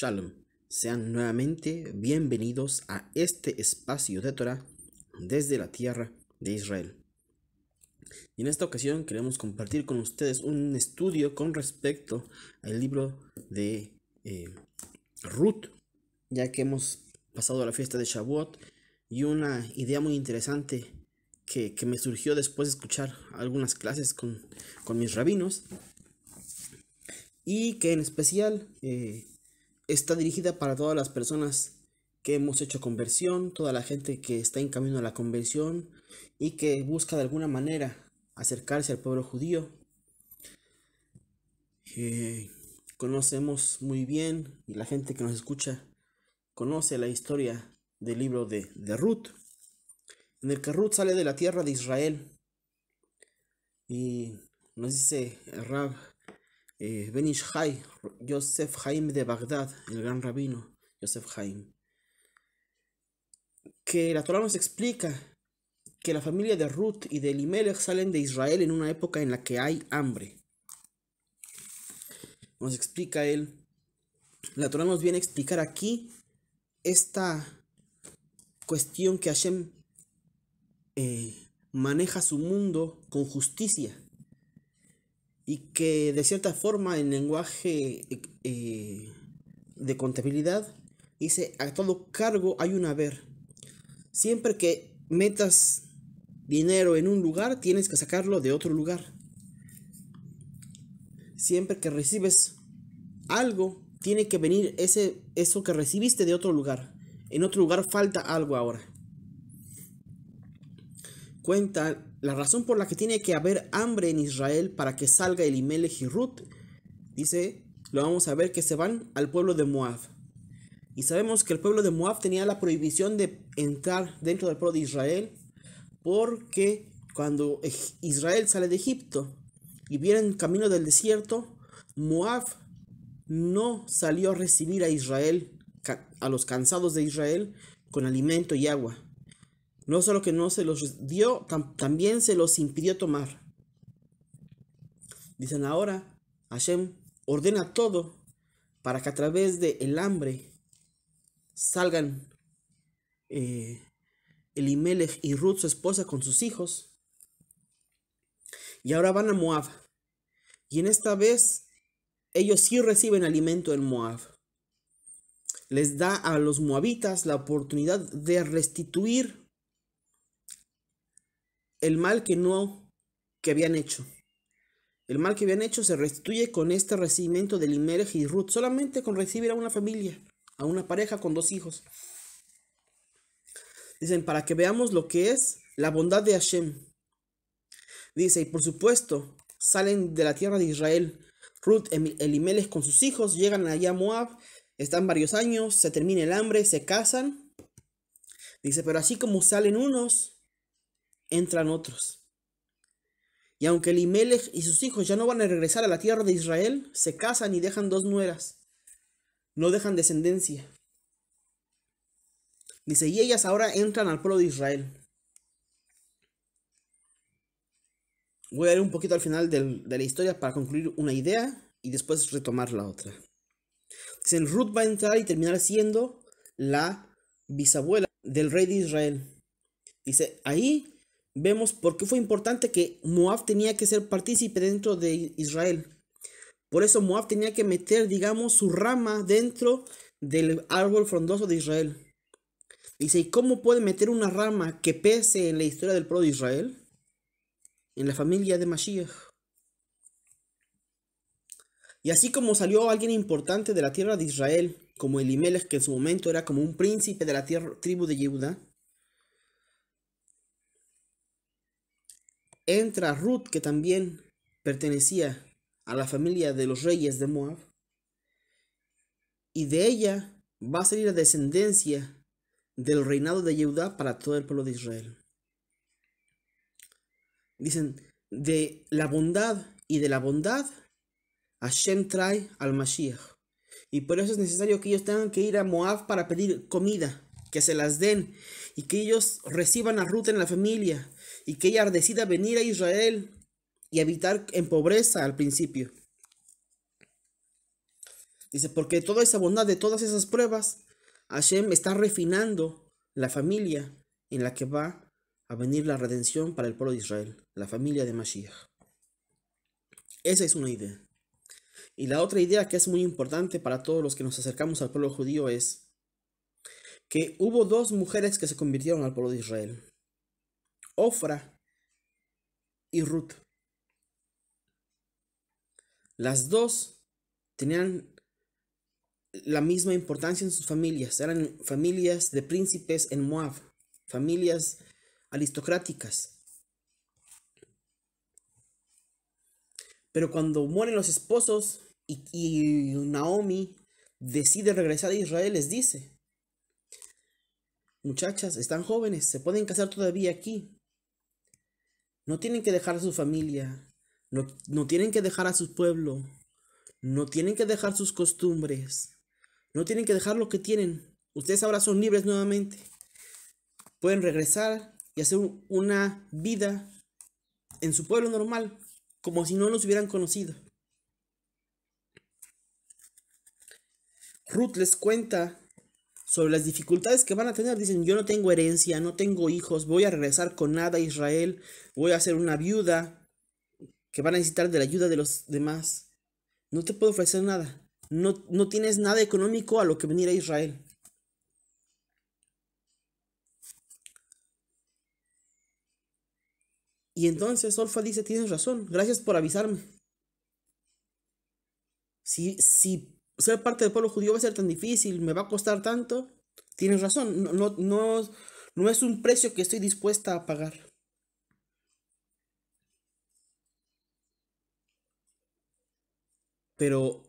Shalom. Sean nuevamente bienvenidos a este espacio de Torah desde la tierra de Israel. Y en esta ocasión queremos compartir con ustedes un estudio con respecto al libro de eh, Ruth, ya que hemos pasado la fiesta de Shavuot y una idea muy interesante que, me surgió después de escuchar algunas clases con, mis rabinos y que en especial eh, está dirigida para todas las personas que hemos hecho conversión, toda la gente que está en camino a la conversión y que busca de alguna manera acercarse al pueblo judío. Eh, conocemos muy bien y la gente que nos escucha conoce la historia del libro de, de Ruth, en el que Ruth sale de la tierra de Israel y nos dice Rab eh, Benish Yosef Haim de Bagdad, el gran rabino Yosef Haim, que la Torah nos explica que la familia de Ruth y de Elimelech salen de Israel en una época en la que hay hambre. Nos explica él, la Torah nos viene a explicar aquí esta cuestión que Hashem eh, maneja su mundo con justicia y que de cierta forma en lenguaje eh, de contabilidad dice a todo cargo hay un haber. Siempre que metas dinero en un lugar, tienes que sacarlo de otro lugar. Siempre que recibes algo, tiene que venir ese, eso que recibiste de otro lugar. En otro lugar falta algo ahora. Cuenta la razón por la que tiene que haber hambre en Israel para que salga el y Ruth, dice, lo vamos a ver que se van al pueblo de Moab. Y sabemos que el pueblo de Moab tenía la prohibición de entrar dentro del pueblo de Israel porque cuando Israel sale de Egipto y viene en camino del desierto, Moab no salió a recibir a Israel, a los cansados de Israel, con alimento y agua no solo que no se los dio, también se los impidió tomar. Dicen ahora, Hashem ordena todo para que a través del el hambre salgan eh, Elimelech y Ruth, su esposa, con sus hijos. Y ahora van a Moab. Y en esta vez ellos sí reciben alimento en Moab. Les da a los moabitas la oportunidad de restituir el mal que no que habían hecho. El mal que habían hecho se restituye con este recibimiento de Elimelech y Ruth, solamente con recibir a una familia, a una pareja con dos hijos. Dicen, para que veamos lo que es la bondad de Hashem. Dice, y por supuesto, salen de la tierra de Israel. Ruth, em-, Elimelech con sus hijos, llegan allá a Moab, están varios años, se termina el hambre, se casan. Dice, pero así como salen unos, entran otros. Y aunque Elimelech y sus hijos ya no van a regresar a la tierra de Israel, se casan y dejan dos nueras. No dejan descendencia. Dice, y ellas ahora entran al pueblo de Israel. Voy a ir un poquito al final de la historia para concluir una idea y después retomar la otra. el Ruth va a entrar y terminar siendo la bisabuela del rey de Israel. Dice, ahí vemos por qué fue importante que Moab tenía que ser partícipe dentro de Israel. Por eso Moab tenía que meter, digamos, su rama dentro del árbol frondoso de Israel. Dice, ¿y cómo puede meter una rama que pese en la historia del pueblo de Israel? En la familia de Mashiach. Y así como salió alguien importante de la tierra de Israel, como Elimelech, que en su momento era como un príncipe de la tribu de Judá entra Ruth, que también pertenecía a la familia de los reyes de Moab, y de ella va a salir la descendencia del reinado de Yehudá para todo el pueblo de Israel. Dicen, de la bondad y de la bondad, Hashem trae al Mashiach. Y por eso es necesario que ellos tengan que ir a Moab para pedir comida, que se las den y que ellos reciban a Ruth en la familia y que ella decida venir a Israel y habitar en pobreza al principio. Dice, porque toda esa bondad de todas esas pruebas, Hashem está refinando la familia en la que va a venir la redención para el pueblo de Israel, la familia de Mashiach. Esa es una idea. Y la otra idea que es muy importante para todos los que nos acercamos al pueblo judío es que hubo dos mujeres que se convirtieron al pueblo de Israel. Ofra y Ruth. Las dos tenían la misma importancia en sus familias. Eran familias de príncipes en Moab, familias aristocráticas. Pero cuando mueren los esposos y, y, Naomi decide regresar a Israel, les dice, muchachas, están jóvenes, se pueden casar todavía aquí. No tienen que dejar a su familia, no, tienen que dejar a su pueblo, no tienen que dejar sus costumbres, no tienen que dejar lo que tienen. Ustedes ahora son libres nuevamente. Pueden regresar y hacer una vida en su pueblo normal, como si no los hubieran conocido. Ruth les cuenta sobre las dificultades que van a tener. Dicen, yo no tengo herencia, no tengo hijos, voy a regresar con nada a Israel, voy a ser una viuda, que van a necesitar de la ayuda de los demás. No te puedo ofrecer nada. No, tienes nada económico a lo que venir a Israel. Y entonces Olfa dice, tienes razón, gracias por avisarme. sí si ser parte del pueblo judío va a ser tan difícil, me va a costar tanto. Tienes razón, no, es un precio que estoy dispuesta a pagar. Pero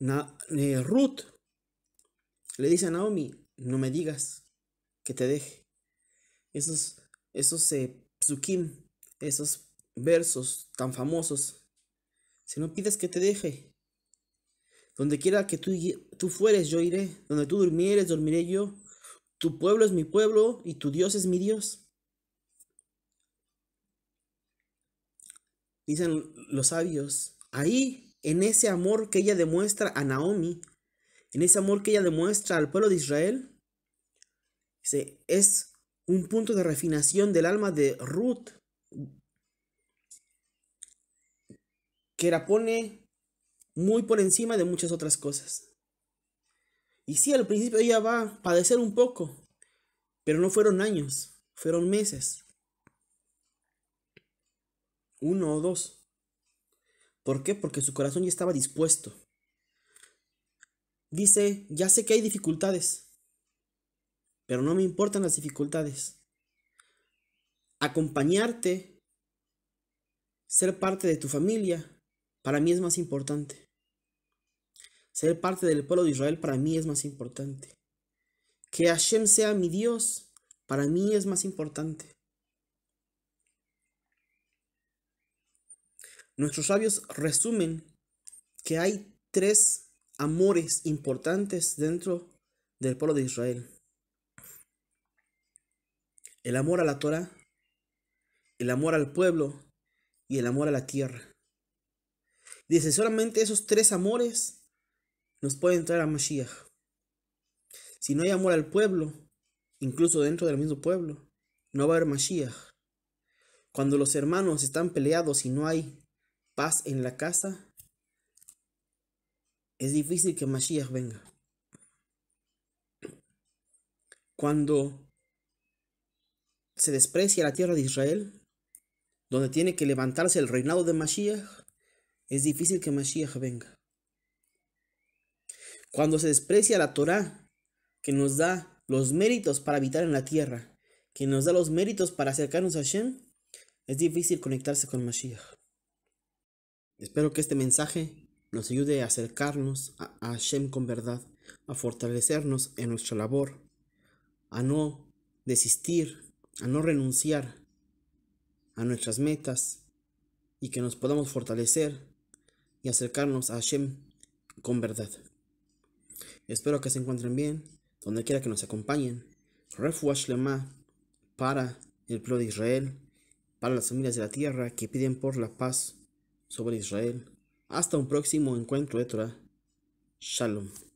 eh, Ruth le dice a Naomi, no me digas que te deje. Esos, esos eh, psukim, esos versos tan famosos. Si no pides que te deje, donde quiera que tú, tú fueres, yo iré. Donde tú durmieres, dormiré yo. Tu pueblo es mi pueblo y tu Dios es mi Dios. Dicen los sabios, ahí, en ese amor que ella demuestra a Naomi, en ese amor que ella demuestra al pueblo de Israel, es un punto de refinación del alma de Ruth, que la pone muy por encima de muchas otras cosas. Y sí, al principio ella va a padecer un poco, pero no fueron años, fueron meses. Uno o dos. ¿Por qué? Porque su corazón ya estaba dispuesto. Dice, ya sé que hay dificultades, pero no me importan las dificultades. Acompañarte, ser parte de tu familia, para mí es más importante. Ser parte del pueblo de Israel para mí es más importante. Que Hashem sea mi Dios para mí es más importante. Nuestros sabios resumen que hay tres amores importantes dentro del pueblo de Israel. El amor a la Torah, el amor al pueblo y el amor a la tierra. Dice, solamente esos tres amores nos pueden traer a Mashiach. Si no hay amor al pueblo, incluso dentro del mismo pueblo, no va a haber Mashiach. Cuando los hermanos están peleados y no hay paz en la casa, es difícil que Mashiach venga. Cuando se desprecia la tierra de Israel, donde tiene que levantarse el reinado de Mashiach, es difícil que Mashiach venga. Cuando se desprecia la Torah, que nos da los méritos para habitar en la tierra, que nos da los méritos para acercarnos a Hashem, es difícil conectarse con Mashiach. Espero que este mensaje nos ayude a acercarnos a, Hashem con verdad, a fortalecernos en nuestra labor, a no desistir, a no renunciar a nuestras metas y que nos podamos fortalecer y acercarnos a Hashem con verdad. Espero que se encuentren bien, donde quiera que nos acompañen. Refuash Lema para el pueblo de Israel, para las familias de la tierra que piden por la paz sobre Israel. Hasta un próximo encuentro de Torah. Shalom.